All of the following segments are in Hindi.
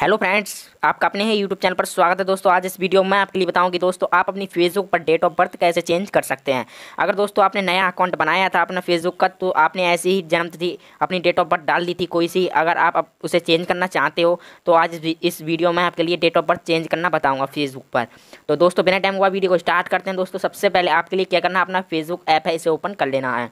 हेलो फ्रेंड्स आपका अपने ही यूट्यूब चैनल पर स्वागत है दोस्तों आज इस वीडियो में आपके लिए बताऊं कि दोस्तों आप अपनी फेसबुक पर डेट ऑफ बर्थ कैसे चेंज कर सकते हैं अगर दोस्तों आपने नया अकाउंट बनाया था अपना फेसबुक का तो आपने ऐसी ही जन्म तिथि अपनी डेट ऑफ बर्थ डाल दी थी कोई सी अगर आप उसे चेंज करना चाहते हो तो आज इस वीडियो में आपके लिए डेट ऑफ बर्थ चेंज करना बताऊँगा फेसबुक पर तो दोस्तों बिना टाइम हुआ वीडियो को स्टार्ट करते हैं दोस्तों सबसे पहले आपके लिए क्या करना अपना फेसबुक ऐप है इसे ओपन कर लेना है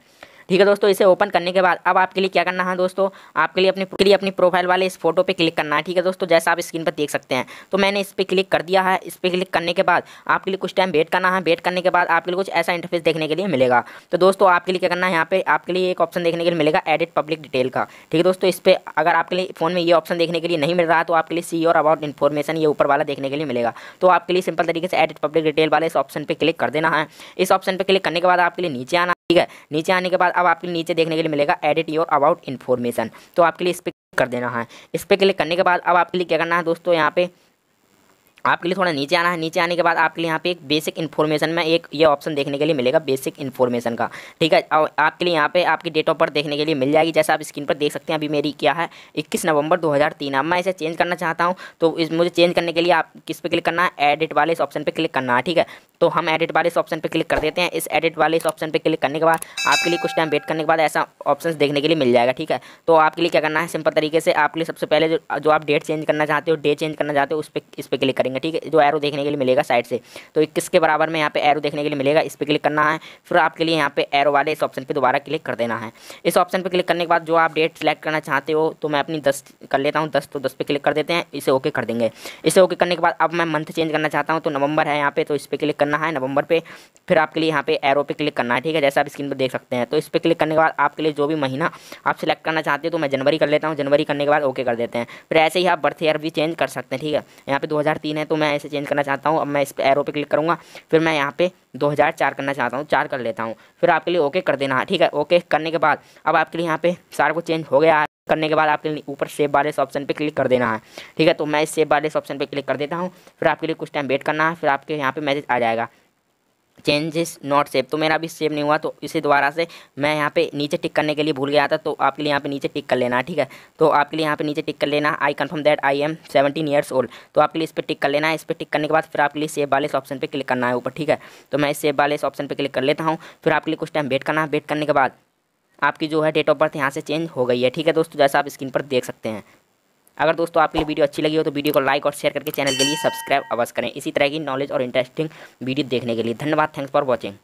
ठीक है दोस्तों इसे ओपन करने के बाद अब आपके लिए क्या करना है दोस्तों आपके लिए अपने के लिए अपनी प्रोफाइल वाले इस फोटो पे क्लिक करना है ठीक है दोस्तों जैसा आप स्क्रीन पर देख सकते हैं तो मैंने इस पर क्लिक कर दिया है इस पर क्लिक करने के बाद आपके लिए कुछ टाइम वेट करना है वेट करने के बाद आपके लिए कुछ ऐसा इंटरफेस देखने के लिए मिलेगा तो दोस्तों आपके लिए क्या करना है यहाँ पे आपके लिए एक ऑप्शन देखने के लिए मिलेगा एडिट पब्लिक डिटेल का ठीक है दोस्तों इस पर अगर आपके लिए फ़ोन में ये ऑप्शन देखने के लिए नहीं मिल रहा तो आपके लिए सी और अबाउट इन्फॉर्मेशन ये ऊपर वाला देखने के लिए मिलेगा तो आपके लिए सिंपल तरीके से एडिट पब्लिक डिटेल वाले इस ऑप्शन पर क्लिक कर देना है इस ऑप्शन पर क्लिक करने के बाद आपके लिए नीचे आना ठीक है नीचे आने के बाद अब आपके नीचे देखने के लिए मिलेगा एडिट योर अबाउट इन्फॉर्मेशन तो आपके लिए इस पर कर देना है इस पर क्लिक करने के बाद अब आपके लिए क्या करना है दोस्तों यहाँ पे आपके लिए थोड़ा नीचे आना है नीचे आने के बाद आपके लिए यहाँ पे एक बेसिक इन्फॉर्मेशन में एक ये ऑप्शन देखने के लिए मिलेगा बेसिक इन्फॉर्मेशन का ठीक है और आपके लिए यहाँ पे आपकी डेट ऑफ बर्थ देखने के लिए मिल जाएगी जैसा आप स्क्रीन पर देख सकते हैं अभी मेरी क्या है 21 नवंबर 2003 अब मैं इसे चेंज करना चाहता हूँ तो इस मुझे चेंज करने के लिए आप किस पे क्लिक करना है एडिट वाले इस ऑप्शन पर क्लिक करना है ठीक है तो हम एडिट वाले इस ऑप्शन पर क्लिक कर देते हैं इस एडिट वाले इस ऑप्शन पर क्लिक करने के बाद आपके लिए कुछ टाइम वेट करने के बाद ऐसा ऑप्शन देखने के लिए मिल जाएगा ठीक है तो आपके लिए क्या करना है सिंपल तरीके से आपके लिए सबसे पहले जो आप डेट चेंज करना चाहते हो डे चेंज करना चाहते हो उस पर इस पर क्लिक करेंगे देंगे ठीक है जो एरो देखने के लिए मिलेगा साइड से तो किसके बराबर में यहाँ पे एरो देखने के लिए मिलेगा इस पर क्लिक करना है फिर आपके लिए यहाँ पे एरो वाले इस ऑप्शन पर दोबारा क्लिक कर देना है इस ऑप्शन पर क्लिक करने के बाद जो आप डेट सेलेक्ट करना चाहते हो तो मैं अपनी दस कर लेता हूँ दस तो दस पे क्लिक कर देते हैं इसे ओके कर देंगे इसे ओके करने के बाद अब मैं मंथ चेंज करना चाहता हूँ तो नवंबर है यहाँ पे तो इस पर क्लिक करना है नवंबर पर फिर आपके लिए यहाँ पे एरो पे क्लिक करना है ठीक है जैसे आप स्क्रीन पर देख सकते हैं तो इस पर क्लिक करने के बाद आपके लिए जो भी महीना आप सिलेक्ट करना चाहते हो तो मैं जनवरी कर लेता हूँ जनवरी करने के बाद ओके कर देते हैं फिर ऐसे ही आप बर्थ ईयर भी चेंज कर सकते हैं ठीक है यहाँ पे दो है हैं तो मैं इसे चेंज करना चाहता हूँ अब मैं इस पर एरो पे क्लिक करूँगा फिर मैं यहाँ पे 2004 करना चाहता हूँ चार कर लेता हूँ फिर आपके लिए ओके कर देना है ठीक है ओके करने के बाद अब आपके लिए यहाँ पे सारा कुछ चेंज हो गया है करने के बाद आपके लिए ऊपर सेव वाले इस ऑप्शन पे क्लिक कर देना है ठीक है तो मैं इस सेव वाले इस ऑप्शन पे क्लिक कर देता हूँ फिर आपके लिए कुछ टाइम वेट करना है फिर आपके यहाँ पे मैसेज आ जाएगा चेंजेस नॉट सेव तो मेरा अभी सेव नहीं हुआ तो इसी दोबारा से मैं यहाँ पे नीचे टिक करने के लिए भूल गया था तो आपके लिए यहाँ पे नीचे टिक कर लेना ठीक है तो आपके लिए यहाँ पे नीचे टिक कर लेना I confirm that I am seventeen years old तो आपके लिए इस पर टिक कर लेना है इस पर टिक करने के बाद फिर आपके लिए सेव वाले इस ऑप्शन पर क्लिक करना है ऊपर ठीक है तो मैं इस सेव वाले इस ऑप्शन पर क्लिक कर लेता हूँ फिर आपके लिए कुछ टाइम वेट करना है वेट करने के बाद आपकी जो है डेट ऑफ बर्थ यहाँ से चेंज हो गई है ठीक है दोस्तों जैसा आप स्क्रीन पर देख सकते हैं अगर दोस्तों आपके लिए वीडियो अच्छी लगी हो तो वीडियो को लाइक और शेयर करके चैनल के लिए सब्सक्राइब अवश्य करें इसी तरह की नॉलेज और इंटरेस्टिंग वीडियो देखने के लिए धन्यवाद थैंक्स फॉर वॉचिंग